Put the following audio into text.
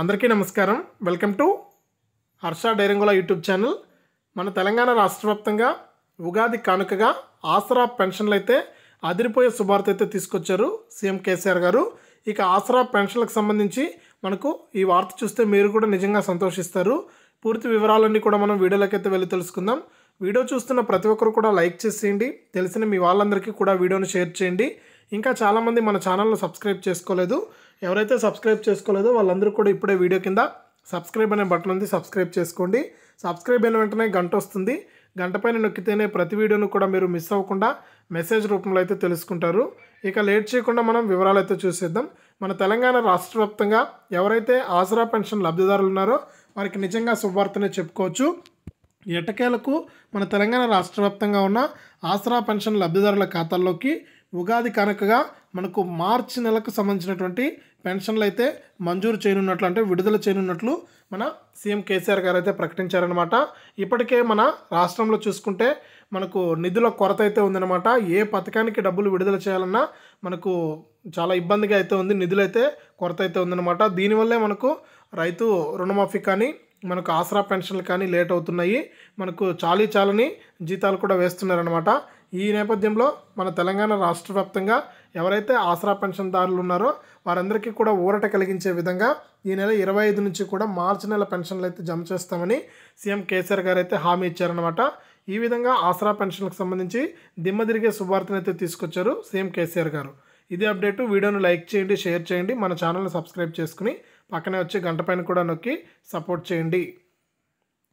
అందరికీ నమస్కారం welcome to Harsha డైరంగుల యూట్యూబ్ ఛానల్ మన తెలంగాణ రాష్ట్ర వ్యాప్తంగా ఉగాది కానుకగా ఆసరా పెన్షన్లు అయితే అదిరిపోయే శుభార్త అయితే తీసుకొచ్చారు సీఎం కేసీఆర్ గారు ఇక ఆసరా పెన్షన్లకు సంబంధించి మనకు ఈ వార్త చూస్తే మీరు కూడా నిజంగా సంతోషిస్తారు పూర్తి వివరాలన్నీ కూడా మనం వీడియోలోకైతే వెళ్ళి తెలుసుకుందాం వీడియో చూస్తున్న ప్రతి ఒక్కరు కూడా లైక్ చేసేయండి తెలిసిన మీ వాళ్ళందరికీ కూడా వీడియోను షేర్ చేయండి ఇంకా చాలామంది మన ఛానల్ను సబ్స్క్రైబ్ చేసుకోలేదు ఎవరైతే సబ్స్క్రైబ్ చేసుకోలేదో వాళ్ళందరూ కూడా ఇప్పుడే వీడియో కింద సబ్స్క్రైబ్ అనే బటన్ ఉంది సబ్స్క్రైబ్ చేసుకోండి సబ్స్క్రైబ్ అయిన వెంటనే గంట వస్తుంది గంట పైన నొక్కితేనే ప్రతి వీడియోను కూడా మీరు మిస్ అవ్వకుండా మెసేజ్ రూపంలో అయితే తెలుసుకుంటారు ఇక లేట్ చేయకుండా మనం వివరాలు అయితే చూసేద్దాం మన తెలంగాణ రాష్ట్ర ఎవరైతే ఆసరా పెన్షన్ లబ్ధిదారులు ఉన్నారో వారికి నిజంగా శుభవార్తనే చెప్పుకోవచ్చు ఎటకేలకు మన తెలంగాణ రాష్ట్ర ఉన్న ఆసరా పెన్షన్ లబ్ధిదారుల ఖాతాల్లోకి ఉగాది కనుకగా మనకు మార్చి నెలకు సంబంధించినటువంటి పెన్షన్లు అయితే మంజూరు చేయనున్నట్లు అంటే విడుదల చేయనున్నట్లు మన సీఎం కేసీఆర్ గారు అయితే ప్రకటించారనమాట ఇప్పటికే మన రాష్ట్రంలో చూసుకుంటే మనకు నిధుల కొరత అయితే ఉందన్నమాట ఏ పథకానికి డబ్బులు విడుదల చేయాలన్నా మనకు చాలా ఇబ్బందిగా అయితే ఉంది నిధులైతే కొరత అయితే ఉందన్నమాట దీనివల్లే మనకు రైతు రుణమాఫీ కానీ మనకు ఆసరా పెన్షన్లు కానీ లేట్ అవుతున్నాయి మనకు చాలీ చాలని జీతాలు కూడా వేస్తున్నారనమాట ఈ నేపథ్యంలో మన తెలంగాణ రాష్ట్ర వ్యాప్తంగా ఎవరైతే ఆసరా పెన్షన్దారులు ఉన్నారో వారందరికీ కూడా ఊరట కలిగించే విధంగా ఈ నెల ఇరవై ఐదు నుంచి కూడా మార్చి నెల పెన్షన్లు అయితే జమ చేస్తామని సీఎం కేసీఆర్ గారు అయితే హామీ ఇచ్చారనమాట ఈ విధంగా ఆసరా పెన్షన్లకు సంబంధించి దిమ్మ తిరిగే శుభార్తను అయితే తీసుకొచ్చారు సీఎం కేసీఆర్ గారు ఇదే అప్డేటు వీడియోను లైక్ చేయండి షేర్ చేయండి మన ఛానల్ని సబ్స్క్రైబ్ చేసుకుని పక్కనే వచ్చి గంట పైన కూడా నొక్కి సపోర్ట్ చేయండి